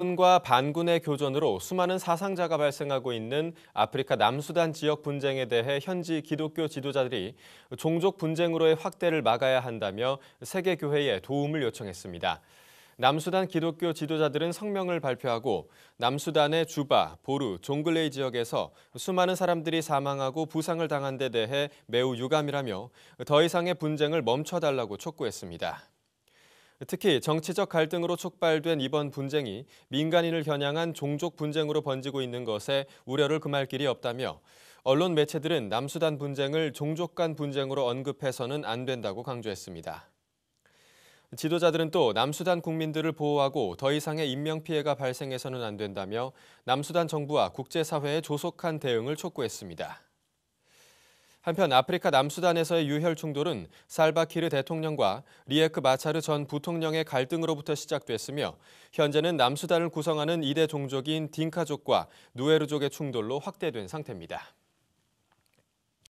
군과 반군의 교전으로 수많은 사상자가 발생하고 있는 아프리카 남수단 지역 분쟁에 대해 현지 기독교 지도자들이 종족 분쟁으로의 확대를 막아야 한다며 세계교회에 도움을 요청했습니다. 남수단 기독교 지도자들은 성명을 발표하고 남수단의 주바, 보루, 종글레이 지역에서 수많은 사람들이 사망하고 부상을 당한 데 대해 매우 유감이라며 더 이상의 분쟁을 멈춰달라고 촉구했습니다. 특히 정치적 갈등으로 촉발된 이번 분쟁이 민간인을 겨냥한 종족 분쟁으로 번지고 있는 것에 우려를 금할 길이 없다며 언론 매체들은 남수단 분쟁을 종족 간 분쟁으로 언급해서는 안 된다고 강조했습니다. 지도자들은 또 남수단 국민들을 보호하고 더 이상의 인명피해가 발생해서는 안 된다며 남수단 정부와 국제사회의 조속한 대응을 촉구했습니다. 한편 아프리카 남수단에서의 유혈 충돌은 살바키르 대통령과 리에크 마차르 전 부통령의 갈등으로부터 시작됐으며 현재는 남수단을 구성하는 이대 종족인 딩카족과 누에르족의 충돌로 확대된 상태입니다.